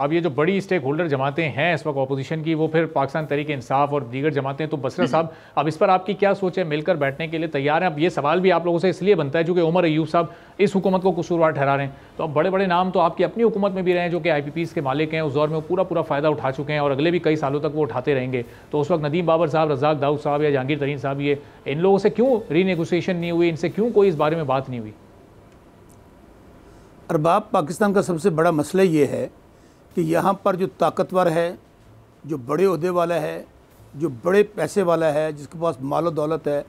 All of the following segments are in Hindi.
अब ये जो बड़ी स्टेक होल्डर जमातें हैं इस वक्त अपोजिशन की वो फिर पाकिस्तान तरीके इंसाफ और दीगर जमातें तो बसरा साहब अब इस पर आपकी क्या सोच है मिलकर बैठने के लिए तैयार हैं अब ये सवाल भी आप लोगों से इसलिए बनता है क्योंकि उमर अयूब साहब इस हुकूमत को कसूरवार ठहरा रहे हैं तो अब बड़े बड़े नाम तो आपकी अपनी हुकूमत में भी रहे हैं जो कि आई पी के मालिक हैं उस दौर में वो पूरा पूरा फ़ायदा उठा चुके हैं और अगले भी कई सालों तक वो उठाते रहेंगे तो उस वक्त नदीम बाबर साहब रजाक दाऊद साहब या जहांगीर तरीन साहब ये इन लोगों से क्यों रीनेगोसिएशन नहीं हुई इनसे क्यों कोई इस बारे में बात नहीं हुई अरबाब पाकिस्तान का सबसे बड़ा मसला ये है कि यहाँ पर जो ताकतवर है जो बड़े अहदे वाला है जो बड़े पैसे वाला है जिसके पास मालो दौलत है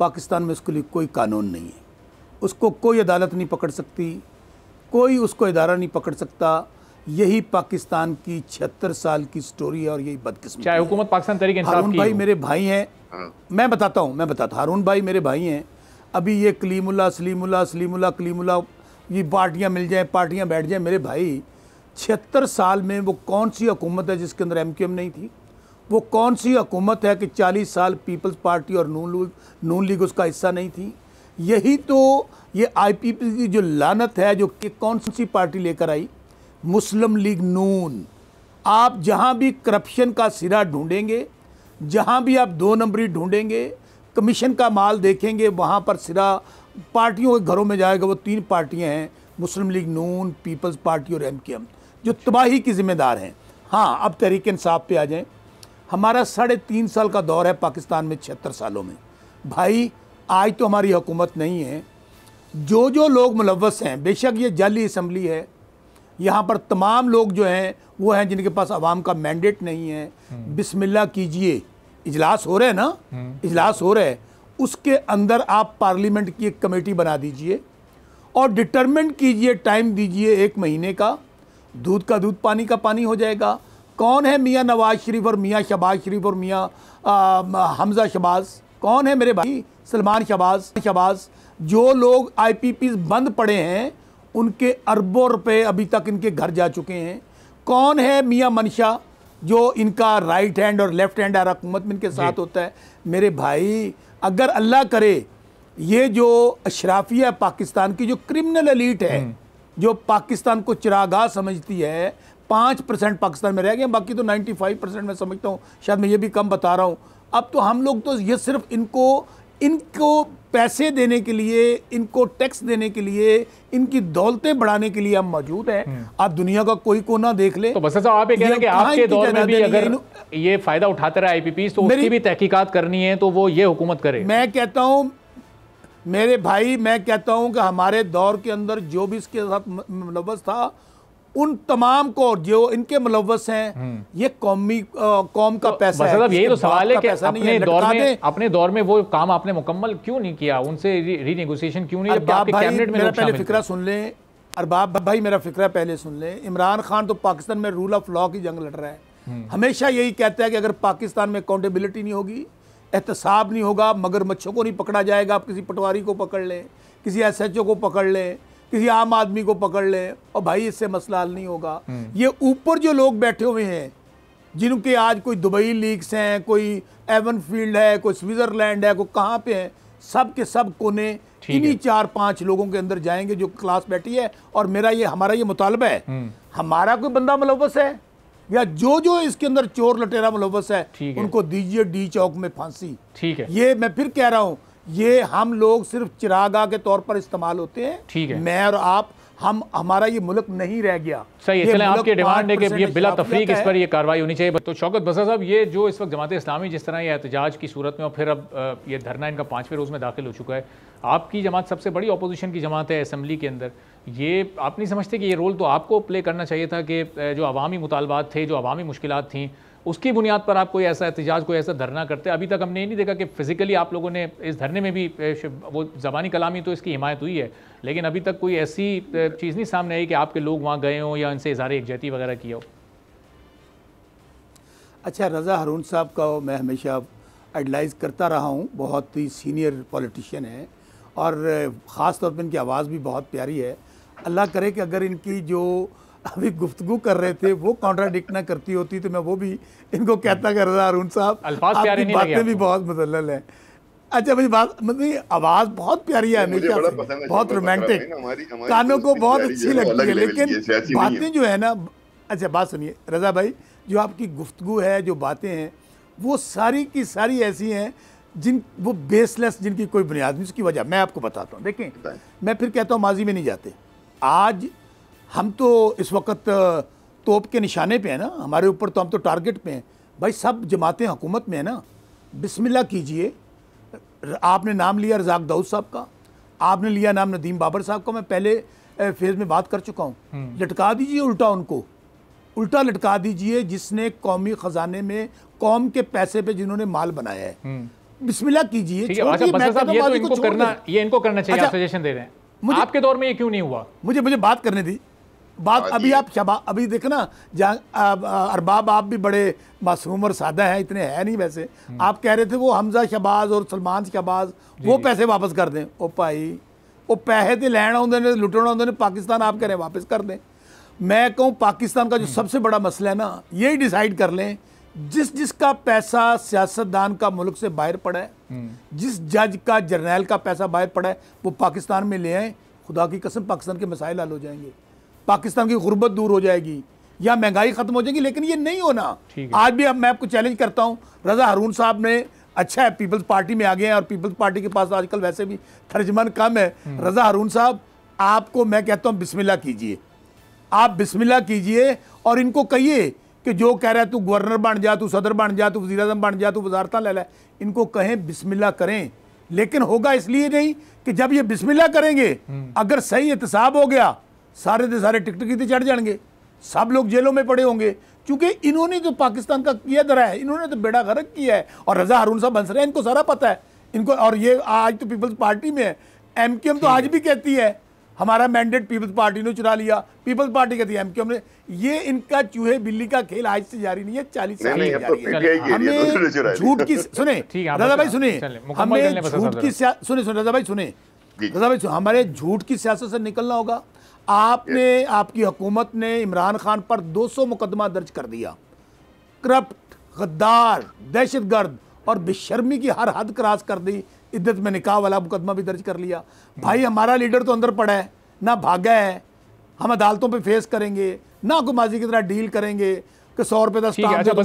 पाकिस्तान में उसके लिए कोई कानून नहीं है उसको कोई अदालत नहीं पकड़ सकती कोई उसको इदारा नहीं पकड़ सकता यही पाकिस्तान की छिहत्तर साल की स्टोरी है और यही बदकिस्मत चाहे हुकूमत पाकिस्तान तरीके हारून भाई मेरे भाई हैं हाँ। मैं बताता हूँ मैं बताता हारून भाई मेरे भाई हैं अभी ये कलीमुल्ला सलीमुल्ला सलीमुल्ला कलीमुल्ला ये पार्टियाँ मिल जाएँ पार्टियाँ बैठ जाएँ मेरे भाई छिहत्तर साल में वो कौन सी हुकूमत है जिसके अंदर एम क्यू एम नहीं थी वो कौन सी हुकूमत है कि चालीस साल पीपल्स पार्टी और नून लीग नून लीग उसका हिस्सा नहीं थी यही तो ये आई पी पी की जो लानत है जो कि कौन सी पार्टी लेकर आई मुस्लिम लीग नून आप जहाँ भी करप्शन का सिरा ढूंढेंगे जहाँ भी आप दो नंबरी ढूंढेंगे कमीशन का माल देखेंगे वहाँ पर सिरा पार्टियों के घरों में जाएगा वो तीन पार्टियाँ हैं मुस्लिम लीग नून पीपल्स पार्टी और एम जो तबाही की ज़िम्मेदार हैं हाँ अब तहरीक इंसाफ पे आ जाएं हमारा साढ़े तीन साल का दौर है पाकिस्तान में छिहत्तर सालों में भाई आज तो हमारी हुकूमत नहीं है जो जो लोग मुलवस हैं बेशक ये जाली असम्बली है यहाँ पर तमाम लोग जो हैं वो हैं जिनके पास आवाम का मैंडेट नहीं है हम्म। बिसमिल्ला कीजिए इजलास हो रहे हैं ना हम्म। इजलास हो रहे हैं उसके अंदर आप पार्लियामेंट की एक कमेटी बना दीजिए और डिटरमेंट कीजिए टाइम दीजिए एक महीने का दूध का दूध पानी का पानी हो जाएगा कौन है मियाँ नवाज शरीफ और मियाँ शबाज शरीफ और मियाँ हमज़ा शबाज कौन है मेरे भाई सलमान शबाज शबाज जो लोग आई बंद पड़े हैं उनके अरबों रुपए अभी तक इनके घर जा चुके हैं कौन है मियाँ मनशा जो इनका राइट हैंड और लेफ्ट हैंड आर हुकूमत में इनके साथ होता है मेरे भाई अगर अल्लाह करे ये जो अशराफिया पाकिस्तान की जो क्रिमिनल अलीट है हम्म। जो पाकिस्तान को चिरागा समझती है पाँच परसेंट पाकिस्तान में रह गए बाकी तो नाइन्टी फाइव परसेंट मैं समझता हूँ शायद मैं ये भी कम बता रहा हूँ अब तो हम लोग तो ये सिर्फ इनको इनको पैसे देने के लिए इनको टैक्स देने के लिए इनकी दौलतें बढ़ाने के लिए हम मौजूद हैं हम्म। आप दुनिया का कोई कोना देख ले तो बस ऐसा आप ये कह रहे हैं कि आपके दौर में भी अगर ये फायदा उठाते रहे आईपीपी तो उसकी भी तहकीकात करनी है तो वो ये हुकूमत करे मैं कहता हूँ मेरे भाई मैं कहता हूं कि हमारे दौर के अंदर जो भी इसके साथ मुलवस था उन तमाम को जो इनके मुलवस हैं हम्म। ये कौमी कौम का तो पैसा है यही तो सवाल है कि अपने दौर में अपने दौर में वो काम आपने मुकम्मल क्यों नहीं किया उनसे रीनेगोशिएशन क्यों नहीं अरबाब भाई मेरा पहले फिक्रा सुन लें अरबाब भाई मेरा फिक्रा पहले सुन लें इमरान खान तो पाकिस्तान में रूल ऑफ लॉ की जंग लड़ रहा है हम्म। हमेशा यही कहता है कि अगर पाकिस्तान में अकाउंटेबिलिटी नहीं होगी एहतसाब नहीं होगा मगर मच्छों को नहीं पकड़ा जाएगा आप किसी पटवारी को पकड़ लें किसी एस को पकड़ लें किसी आम आदमी को पकड़ लें और भाई इससे मसला हल नहीं होगा हम्म। ये ऊपर जो लोग बैठे हुए हैं जिनके आज कोई दुबई लीग्स हैं कोई एवन फील्ड है कोई स्विट्ज़रलैंड है कोई कहाँ पे है सब के सब कोने इन्हीं चार पांच लोगों के अंदर जाएंगे जो क्लास बैठी है और मेरा ये हमारा ये मुतालबा है हम्म। हमारा कोई बंदा मुलवस है या जो जो इसके अंदर चोर लटेरा मुलवस है उनको दीजिए डी चौक में फांसी ठीक है ये मैं फिर कह रहा हूँ ये हम लोग सिर्फ चिरागा के तौर पर इस्तेमाल होते हैं ठीक है मैं और आप हम हमारा ये मुल्क नहीं रह गया सही है चले आपकी डिमांड है कि ये बिला तफरीक इस पर ये कार्रवाई होनी चाहिए तो शौकत बसा साहब ये जो इस वक्त जमात इस्लामी जिस तरह ये एहतजाज की सूरत में और फिर अब ये धरना इनका पांचवें रोज़ में दाखिल हो चुका है आपकी जमात सबसे बड़ी अपोजिशन की जमात है असम्बली के अंदर ये आप नहीं समझते कि ये रोल तो आपको प्ले करना चाहिए था कि जो अवामी मुतालबात थे जो अवामी मुश्किल थी उसकी बुनियाद पर आप कोई ऐसा एहतजाज कोई ऐसा धरना करते अभी तक हमने ये नहीं देखा कि फ़िज़िकली आप लोगों ने इस धरने में भी वो ज़बानी कलामी तो इसकी हिमायत हुई है लेकिन अभी तक कोई ऐसी चीज़ नहीं सामने आई कि आपके लोग वहाँ गए हों या उनसे इजहार एकजहती वगैरह किया हो अच्छा रज़ा हरून साहब का मैं हमेशा एडलाइज करता रहा हूँ बहुत ही सीनियर पॉलिटिशियन है और ख़ास तौर पर इनकी आवाज़ भी बहुत प्यारी है अल्लाह करे कि अगर इनकी जो अभी गुफ्तगु कर रहे थे वो कॉन्ट्राडिक्ट ना करती होती तो मैं वो भी इनको कहता कर रहा अरुण साहब आपकी बातें भी बहुत मुसल है अच्छा मुझे बात मतलब आवाज बहुत प्यारी है हमेशा बहुत रोमांटिक कानों को बहुत अच्छी लगती है लेकिन बातें जो है ना अच्छा बात सुनिए रजा भाई जो आपकी गुफ्तगु है जो बातें हैं वो सारी की सारी ऐसी हैं जिन वो बेसलेस जिनकी कोई बुनियाद नहीं उसकी वजह मैं आपको बताता हूँ देखें मैं फिर कहता हूँ माजी में नहीं जाते आज हम तो इस वक्त तोप के निशाने पे हैं ना हमारे ऊपर तो हम तो टारगेट पे हैं भाई सब जमातें हुकूमत में है ना बिस्मिल्लाह कीजिए आपने नाम लिया रजाक दाऊद साहब का आपने लिया नाम नदीम बाबर साहब का मैं पहले फेज में बात कर चुका हूँ हम्म। लटका दीजिए उल्टा उनको उल्टा लटका दीजिए जिसने कौमी खजाने में कौम के पैसे पे जिन्होंने माल बनाया है हम्म। बिस्मिल्लाह कीजिए अच्छा, तो करना, करना चाहिए अच्छा, सजेशन दे रहे हैं मुझे आपके दौर में ये क्यों नहीं हुआ मुझे मुझे बात करने दी बात अभी आप शबा अभी देखना ना जहाँ अरबाब आप भी बड़े मासूम और सादा हैं इतने हैं नहीं वैसे हम्म। आप कह रहे थे वो हमजा शबाज़ और सलमान शहबाज वो पैसे वापस कर दें ओ भाई वो पैसे तो ਲੈਣ ਆਉਂਦੇ ਨੇ ਲੁੱਟਣ पाकिस्तान आप कह रहे हैं वापस कर दें मैं कहूँ पाकिस्तान का जो हम्म। सबसे बड़ा मसला है ना यही डिसाइड कर लें जिस जिसका पैसा सियासतदान का मुल्क से बाहर पड़ा है हम्म। जिस जज का जर्नैल का पैसा बाहर पड़ा है वो पाकिस्तान में ले आए खुदा की कसम पाकिस्तान के मसाइल हल हो जाएंगे पाकिस्तान की गुर्बत दूर हो जाएगी या महंगाई ख़त्म हो जाएगी लेकिन ये नहीं होना आज भी अब मैं आपको चैलेंज करता हूँ रजा हारून साहब ने अच्छा है पीपल्स पार्टी में आ गए हैं और पीपल्स पार्टी के पास आजकल वैसे भी तर्जमान कम है हम्म। रजा हारून साहब आपको मैं कहता हूँ बिस्मिल्लाह कीजिए आप बिस्मिल्लाह कीजिए और इनको कहिए कि जो कह रहा है तू गवर्नर बन जा तू सदर बन जा तू वजी अजम बन जा तू वजारत ले ला इनको कहें बिस्मिल्ला करें लेकिन होगा इसलिए नहीं कि जब ये बिस्मिल्ला करेंगे हम्म। अगर सही एहतसाब हो गया सारे के सारे टिकट की चढ़ जाएंगे सब लोग जेलों में पड़े होंगे क्योंकि इन्होंने तो पाकिस्तान का किया दरा है इन्होंने तो बेड़ा गर्क किया है और रजा हारून साहब रहे हैं इनको सारा पता है इनको और ये आज तो पीपल्स पार्टी में है एम तो आज भी कहती है हमारा मैंडेट पीपल्स पार्टी ने चुरा लिया पीपल्स पार्टी का दिया एमक्यूएम ये इनका चूहे बिल्ली का खेल आज से जारी नहीं है चालीस साल तो हमें झूठ की सुने राजा भाई सुने हमें झूठ की सुने सुने राजा भाई सुने राजा भाई हमारे झूठ की सियासत से निकलना होगा आपने आपकी हुकूमत ने इमरान खान पर 200 मुकदमा दर्ज कर दिया करप्ट गद्दार दहशतगर्द और बेशर्मी की हर हद क्रॉस कर दी इद्दत में निकाह वाला मुकदमा भी दर्ज कर लिया भाई हमारा लीडर तो अंदर पड़ा है ना भागा है हम अदालतों पे फेस करेंगे ना को माजी की तरह डील करेंगे कि सौ रुपए अच्छा, तो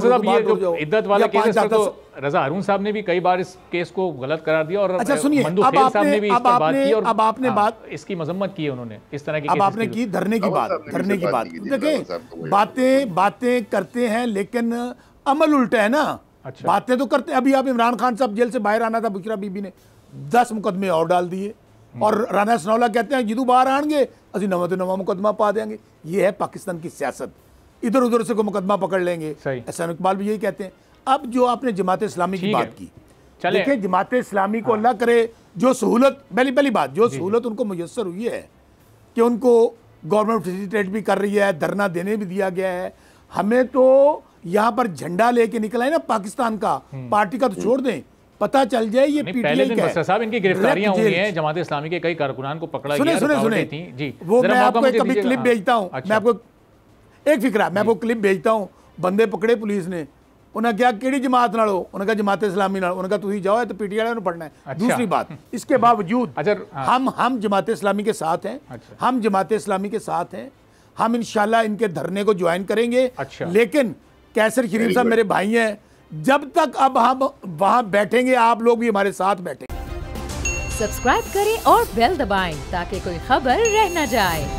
रजा अरुण साहब ने भी कई बार इस केस को गलत करार दिया और अच्छा सुनिए अब आपने भी अब आपने अब आपने बात इसकी मजम्मत की है उन्होंने इस तरह की अब आपने की धरने की बात धरने की बात देखें बातें बातें करते हैं लेकिन अमल उल्टा है ना अच्छा। बातें तो करते अभी आप इमरान खान साहब जेल से बाहर आना था बुशरा बीबी ने दस मुकदमे और डाल दिए हम्म। और राना सनौला कहते हैं जिदू बाहर आएंगे अभी नवा तो नवा मुकदमा पा देंगे ये है पाकिस्तान की सियासत इधर उधर से कोई मुकदमा पकड़ लेंगे एहसान इकबाल भी यही कहते हैं अब जो आपने जमात इस्लामी की बात की देखिए जमात इस्लामी को हाँ। अल्लाह करे जो सहूलत पहली पहली बात जो सहूलत उनको मुयसर हुई है कि उनको गवर्नमेंट फेसिलिटेट भी कर रही है धरना देने भी दिया गया है हमें तो यहाँ पर झंडा लेके निकला है ना पाकिस्तान का हम्म। पार्टी का तो हम्म। छोड़ दें पता चल जाए ये पहले दिन का साहब इनकी गिरफ्तारियां हुई हैं जमात इस्लामी के कई कारकुनान को पकड़ा सुने सुने सुने थी जी वो मैं आपको एक कभी क्लिप हाँ। भेजता हूँ अच्छा। मैं आपको एक फिक्र मैं आपको क्लिप भेजता हूँ बंदे पकड़े पुलिस ने उन्हें क्या कि जमात ना हो उन्हें कहा जमात इस्लामी ना उन्हें कहा तुम जाओ तो पीटीआई वाले पढ़ना है अच्छा। दूसरी बात इसके बावजूद अच्छा, हाँ। हम हम जमात इस्लामी के साथ हैं अच्छा। हम जमात इस्लामी के साथ हैं हम इनशाला इनके धरने को ज्वाइन करेंगे अच्छा। लेकिन कैसर शरीफ साहब मेरे भाई हैं जब तक अब हम वहाँ बैठेंगे आप लोग भी हमारे साथ बैठेंगे सब्सक्राइब करें और बेल दबाएं ताकि कोई खबर रह न जाए